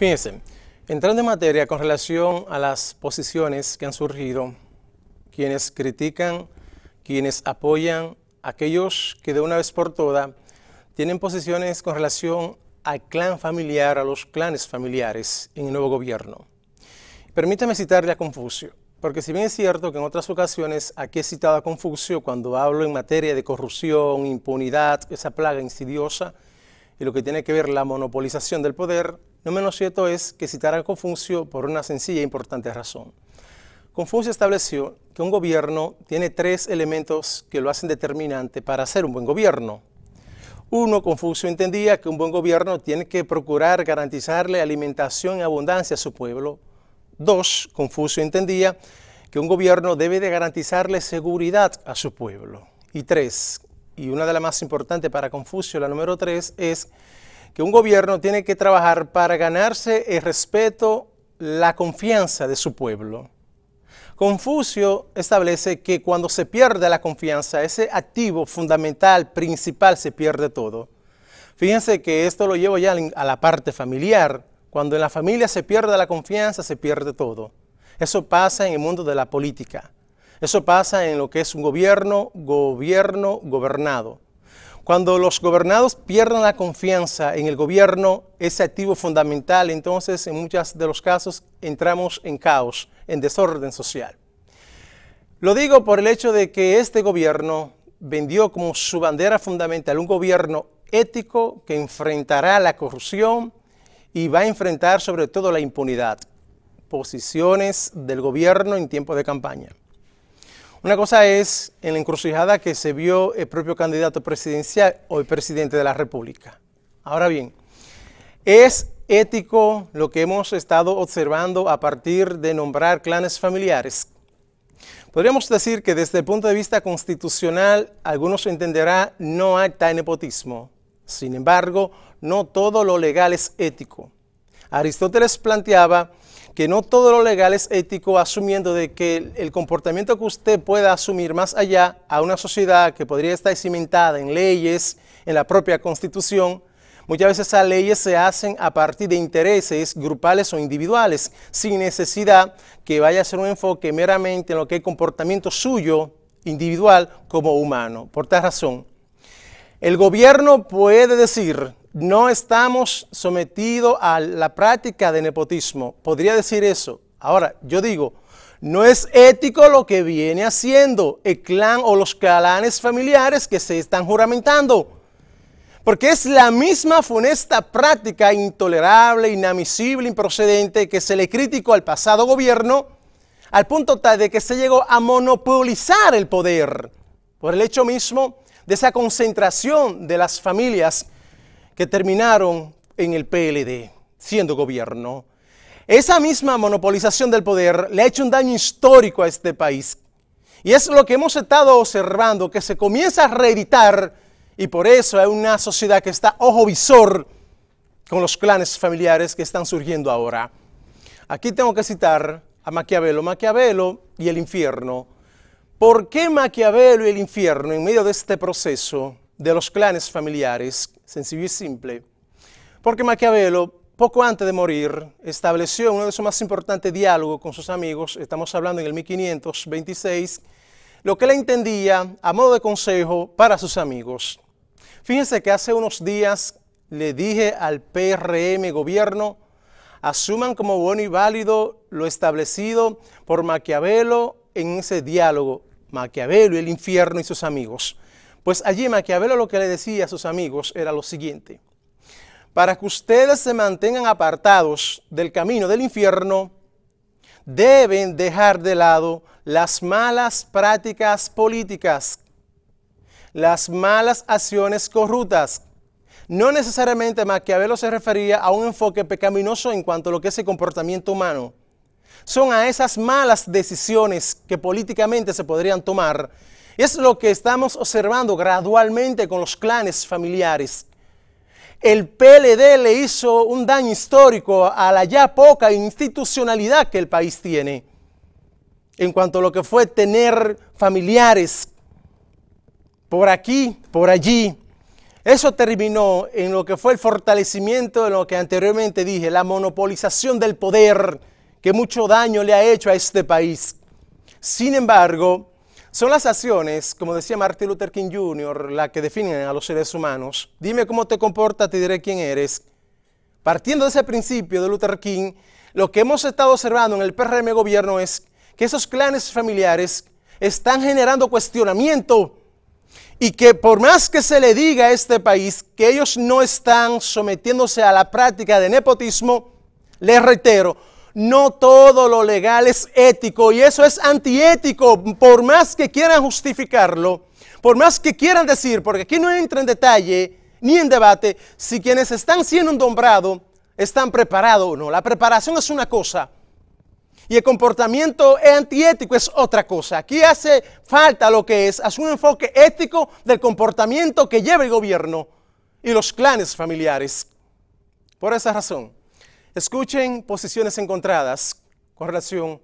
Fíjense, entrando en materia con relación a las posiciones que han surgido, quienes critican, quienes apoyan, aquellos que de una vez por todas tienen posiciones con relación al clan familiar, a los clanes familiares en el nuevo gobierno. Permítame citarle a Confucio, porque si bien es cierto que en otras ocasiones aquí he citado a Confucio cuando hablo en materia de corrupción, impunidad, esa plaga insidiosa y lo que tiene que ver la monopolización del poder, no menos cierto es que citar a Confucio por una sencilla e importante razón. Confucio estableció que un gobierno tiene tres elementos que lo hacen determinante para ser un buen gobierno. Uno, Confucio entendía que un buen gobierno tiene que procurar garantizarle alimentación y abundancia a su pueblo. Dos, Confucio entendía que un gobierno debe de garantizarle seguridad a su pueblo. Y tres, y una de las más importantes para Confucio, la número tres, es que un gobierno tiene que trabajar para ganarse el respeto, la confianza de su pueblo. Confucio establece que cuando se pierde la confianza, ese activo fundamental, principal, se pierde todo. Fíjense que esto lo llevo ya a la parte familiar. Cuando en la familia se pierde la confianza, se pierde todo. Eso pasa en el mundo de la política. Eso pasa en lo que es un gobierno, gobierno, gobernado. Cuando los gobernados pierden la confianza en el gobierno, ese activo fundamental, entonces en muchos de los casos entramos en caos, en desorden social. Lo digo por el hecho de que este gobierno vendió como su bandera fundamental un gobierno ético que enfrentará la corrupción y va a enfrentar sobre todo la impunidad. Posiciones del gobierno en tiempo de campaña. Una cosa es en la encrucijada que se vio el propio candidato presidencial o el presidente de la República. Ahora bien, es ético lo que hemos estado observando a partir de nombrar clanes familiares. Podríamos decir que desde el punto de vista constitucional, algunos entenderá no hay tal nepotismo. Sin embargo, no todo lo legal es ético. Aristóteles planteaba que no todo lo legal es ético, asumiendo de que el comportamiento que usted pueda asumir más allá a una sociedad que podría estar cimentada en leyes, en la propia constitución, muchas veces esas leyes se hacen a partir de intereses grupales o individuales, sin necesidad que vaya a ser un enfoque meramente en lo que es comportamiento suyo, individual, como humano. Por tal razón, el gobierno puede decir no estamos sometidos a la práctica de nepotismo. Podría decir eso. Ahora, yo digo, no es ético lo que viene haciendo el clan o los clanes familiares que se están juramentando. Porque es la misma funesta práctica intolerable, inadmisible, improcedente que se le criticó al pasado gobierno al punto tal de que se llegó a monopolizar el poder por el hecho mismo de esa concentración de las familias que terminaron en el PLD, siendo gobierno. Esa misma monopolización del poder le ha hecho un daño histórico a este país. Y es lo que hemos estado observando, que se comienza a reeditar y por eso hay una sociedad que está ojo visor con los clanes familiares que están surgiendo ahora. Aquí tengo que citar a Maquiavelo, Maquiavelo y el infierno. ¿Por qué Maquiavelo y el infierno en medio de este proceso de los clanes familiares, sencillo y simple, porque Maquiavelo, poco antes de morir, estableció uno de sus más importantes diálogos con sus amigos, estamos hablando en el 1526, lo que él entendía a modo de consejo para sus amigos. Fíjense que hace unos días le dije al PRM gobierno, asuman como bueno y válido lo establecido por Maquiavelo en ese diálogo, Maquiavelo, el infierno y sus amigos. Pues allí Maquiavelo lo que le decía a sus amigos era lo siguiente. Para que ustedes se mantengan apartados del camino del infierno, deben dejar de lado las malas prácticas políticas, las malas acciones corruptas. No necesariamente Maquiavelo se refería a un enfoque pecaminoso en cuanto a lo que es el comportamiento humano. Son a esas malas decisiones que políticamente se podrían tomar es lo que estamos observando gradualmente con los clanes familiares. El PLD le hizo un daño histórico a la ya poca institucionalidad que el país tiene en cuanto a lo que fue tener familiares por aquí, por allí. Eso terminó en lo que fue el fortalecimiento de lo que anteriormente dije, la monopolización del poder que mucho daño le ha hecho a este país. Sin embargo, son las acciones, como decía Martin Luther King Jr., las que definen a los seres humanos. Dime cómo te comportas, te diré quién eres. Partiendo de ese principio de Luther King, lo que hemos estado observando en el PRM gobierno es que esos clanes familiares están generando cuestionamiento y que por más que se le diga a este país que ellos no están sometiéndose a la práctica de nepotismo, les reitero, no todo lo legal es ético y eso es antiético, por más que quieran justificarlo, por más que quieran decir, porque aquí no entra en detalle ni en debate si quienes están siendo nombrados están preparados o no. La preparación es una cosa y el comportamiento antiético es otra cosa. Aquí hace falta lo que es, hace un enfoque ético del comportamiento que lleva el gobierno y los clanes familiares. Por esa razón, Escuchen posiciones encontradas con relación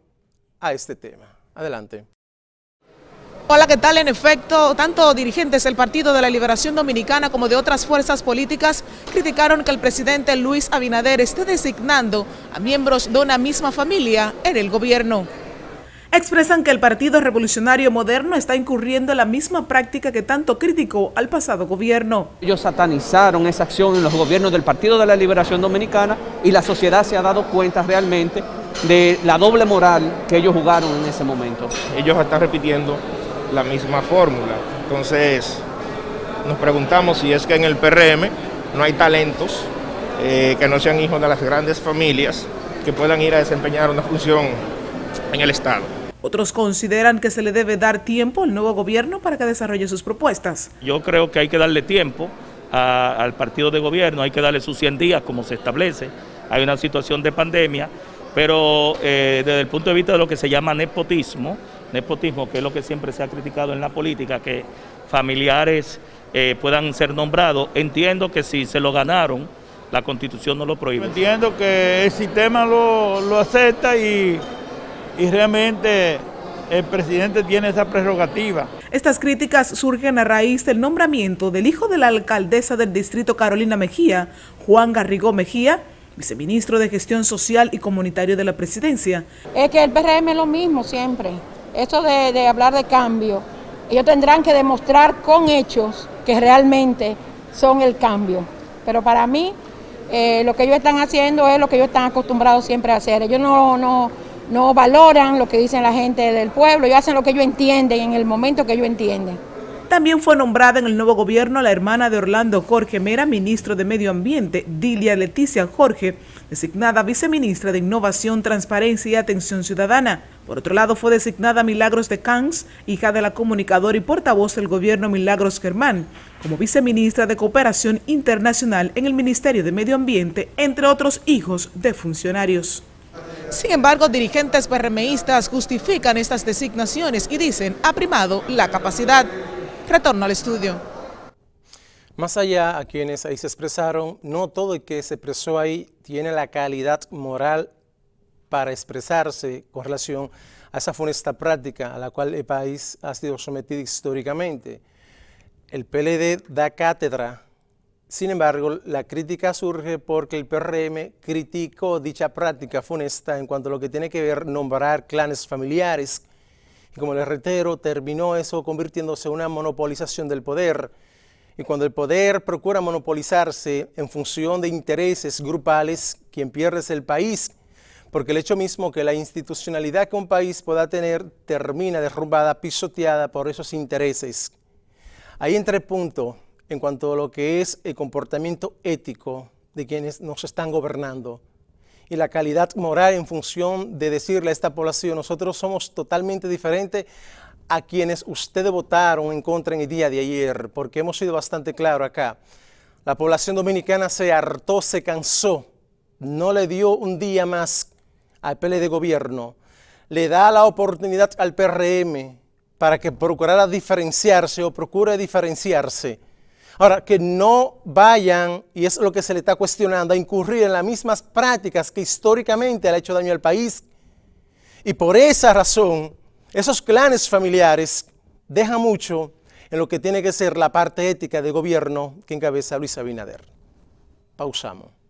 a este tema. Adelante. Hola, ¿qué tal? En efecto, tanto dirigentes del Partido de la Liberación Dominicana como de otras fuerzas políticas criticaron que el presidente Luis Abinader esté designando a miembros de una misma familia en el gobierno expresan que el Partido Revolucionario Moderno está incurriendo en la misma práctica que tanto criticó al pasado gobierno. Ellos satanizaron esa acción en los gobiernos del Partido de la Liberación Dominicana y la sociedad se ha dado cuenta realmente de la doble moral que ellos jugaron en ese momento. Ellos están repitiendo la misma fórmula. Entonces, nos preguntamos si es que en el PRM no hay talentos eh, que no sean hijos de las grandes familias que puedan ir a desempeñar una función en el Estado. Otros consideran que se le debe dar tiempo al nuevo gobierno para que desarrolle sus propuestas. Yo creo que hay que darle tiempo al partido de gobierno, hay que darle sus 100 días como se establece. Hay una situación de pandemia, pero eh, desde el punto de vista de lo que se llama nepotismo, nepotismo que es lo que siempre se ha criticado en la política, que familiares eh, puedan ser nombrados, entiendo que si se lo ganaron, la constitución no lo prohíbe. Entiendo que el sistema lo acepta y y realmente el presidente tiene esa prerrogativa. Estas críticas surgen a raíz del nombramiento del hijo de la alcaldesa del distrito Carolina Mejía, Juan Garrigó Mejía, viceministro de Gestión Social y Comunitario de la Presidencia. Es que el PRM es lo mismo siempre, esto de, hablar de cambio. Ellos tendrán que demostrar con hechos que realmente son el cambio. Pero para mí, eh, lo que ellos están haciendo es lo que ellos están acostumbrados siempre a hacer. Ellos no, no no valoran lo que dicen la gente del pueblo, y hacen lo que ellos entienden en el momento que ellos entienden. También fue nombrada en el nuevo gobierno la hermana de Orlando Jorge Mera, ministro de Medio Ambiente, Dilia Leticia Jorge, designada viceministra de Innovación, Transparencia y Atención Ciudadana. Por otro lado, fue designada Milagros de Cans, hija de la comunicadora y portavoz del gobierno Milagros Germán, como viceministra de Cooperación Internacional en el Ministerio de Medio Ambiente, entre otros hijos de funcionarios. Sin embargo, dirigentes PRMistas justifican estas designaciones y dicen ha primado la capacidad. Retorno al estudio. Más allá a quienes ahí se expresaron, no todo el que se expresó ahí tiene la calidad moral para expresarse con relación a esa funesta práctica a la cual el país ha sido sometido históricamente. El PLD da cátedra sin embargo, la crítica surge porque el PRM criticó dicha práctica funesta en cuanto a lo que tiene que ver nombrar clanes familiares. Y como les reitero, terminó eso convirtiéndose en una monopolización del poder. Y cuando el poder procura monopolizarse en función de intereses grupales, quien pierde es el país. Porque el hecho mismo que la institucionalidad que un país pueda tener termina derrumbada, pisoteada por esos intereses. Ahí entre punto en cuanto a lo que es el comportamiento ético de quienes nos están gobernando y la calidad moral en función de decirle a esta población, nosotros somos totalmente diferentes a quienes ustedes votaron en contra en el día de ayer, porque hemos sido bastante claros acá. La población dominicana se hartó, se cansó, no le dio un día más al PLD de gobierno, le da la oportunidad al PRM para que procurara diferenciarse o procure diferenciarse Ahora, que no vayan, y es lo que se le está cuestionando, a incurrir en las mismas prácticas que históricamente han hecho daño al país. Y por esa razón, esos clanes familiares dejan mucho en lo que tiene que ser la parte ética de gobierno que encabeza Luis Abinader. Pausamos.